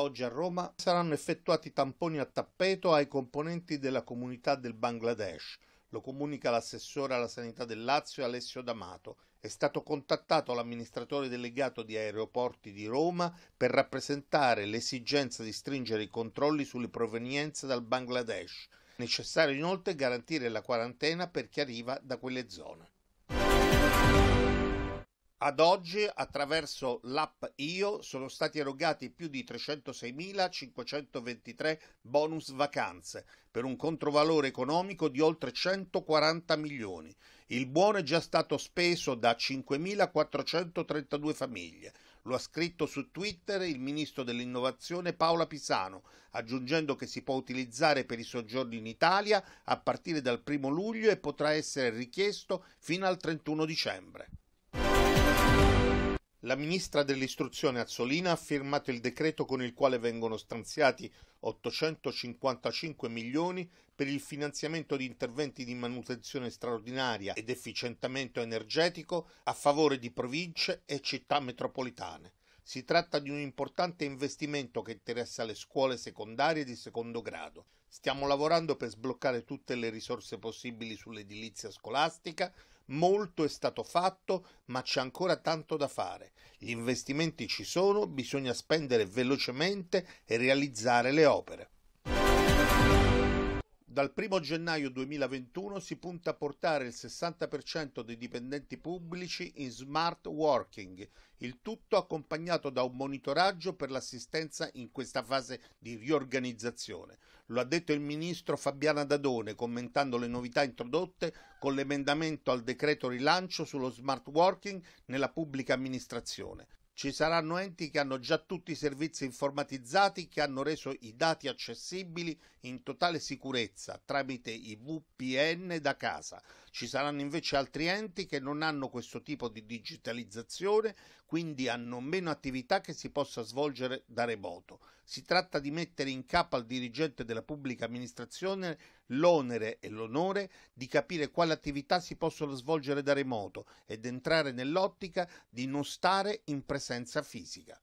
oggi a Roma saranno effettuati tamponi a tappeto ai componenti della comunità del Bangladesh. Lo comunica l'assessore alla sanità del Lazio Alessio D'Amato. È stato contattato l'amministratore delegato di Aeroporti di Roma per rappresentare l'esigenza di stringere i controlli sulle provenienze dal Bangladesh. Necessario inoltre garantire la quarantena per chi arriva da quelle zone. Ad oggi, attraverso l'app IO, sono stati erogati più di 306.523 bonus vacanze, per un controvalore economico di oltre 140 milioni. Il buono è già stato speso da 5.432 famiglie. Lo ha scritto su Twitter il ministro dell'innovazione Paola Pisano, aggiungendo che si può utilizzare per i soggiorni in Italia a partire dal 1 luglio e potrà essere richiesto fino al 31 dicembre. La ministra dell'istruzione Azzolina ha firmato il decreto con il quale vengono stanziati 855 milioni per il finanziamento di interventi di manutenzione straordinaria ed efficientamento energetico a favore di province e città metropolitane. Si tratta di un importante investimento che interessa le scuole secondarie di secondo grado. Stiamo lavorando per sbloccare tutte le risorse possibili sull'edilizia scolastica. Molto è stato fatto, ma c'è ancora tanto da fare. Gli investimenti ci sono, bisogna spendere velocemente e realizzare le opere. Dal 1 gennaio 2021 si punta a portare il 60% dei dipendenti pubblici in smart working, il tutto accompagnato da un monitoraggio per l'assistenza in questa fase di riorganizzazione. Lo ha detto il ministro Fabiana Dadone commentando le novità introdotte con l'emendamento al decreto rilancio sullo smart working nella pubblica amministrazione. Ci saranno enti che hanno già tutti i servizi informatizzati che hanno reso i dati accessibili in totale sicurezza tramite i VPN da casa. Ci saranno invece altri enti che non hanno questo tipo di digitalizzazione, quindi hanno meno attività che si possa svolgere da remoto. Si tratta di mettere in capo al dirigente della pubblica amministrazione l'onere e l'onore di capire quale attività si possono svolgere da remoto ed entrare nell'ottica di non stare in presenza presenza fisica.